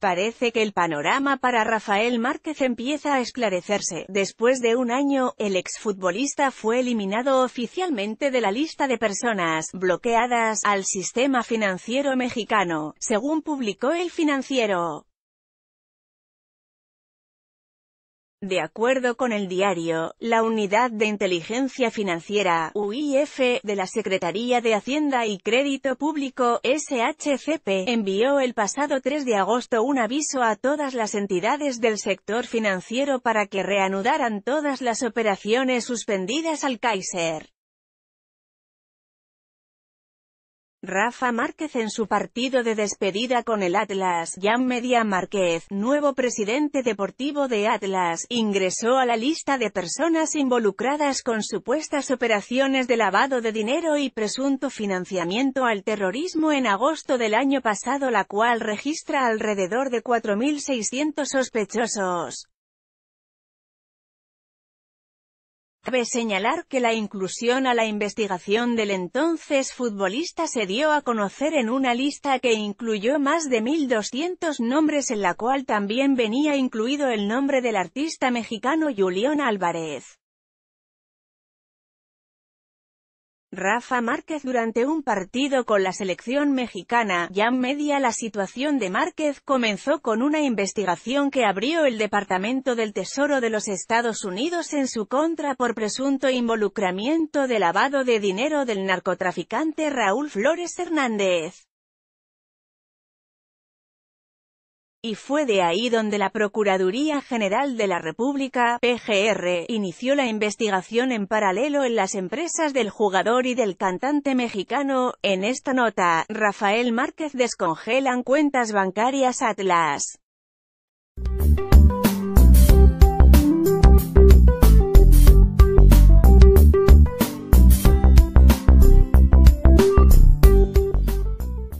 Parece que el panorama para Rafael Márquez empieza a esclarecerse. Después de un año, el exfutbolista fue eliminado oficialmente de la lista de personas bloqueadas al sistema financiero mexicano, según publicó el financiero. De acuerdo con el diario, la Unidad de Inteligencia Financiera, UIF, de la Secretaría de Hacienda y Crédito Público, SHCP, envió el pasado 3 de agosto un aviso a todas las entidades del sector financiero para que reanudaran todas las operaciones suspendidas al Kaiser. Rafa Márquez en su partido de despedida con el Atlas, Jan Media Márquez, nuevo presidente deportivo de Atlas, ingresó a la lista de personas involucradas con supuestas operaciones de lavado de dinero y presunto financiamiento al terrorismo en agosto del año pasado la cual registra alrededor de 4.600 sospechosos. Cabe señalar que la inclusión a la investigación del entonces futbolista se dio a conocer en una lista que incluyó más de 1.200 nombres en la cual también venía incluido el nombre del artista mexicano Julián Álvarez. Rafa Márquez durante un partido con la selección mexicana, ya media la situación de Márquez comenzó con una investigación que abrió el Departamento del Tesoro de los Estados Unidos en su contra por presunto involucramiento de lavado de dinero del narcotraficante Raúl Flores Hernández. y fue de ahí donde la Procuraduría General de la República, PGR, inició la investigación en paralelo en las empresas del jugador y del cantante mexicano. En esta nota, Rafael Márquez descongelan cuentas bancarias Atlas.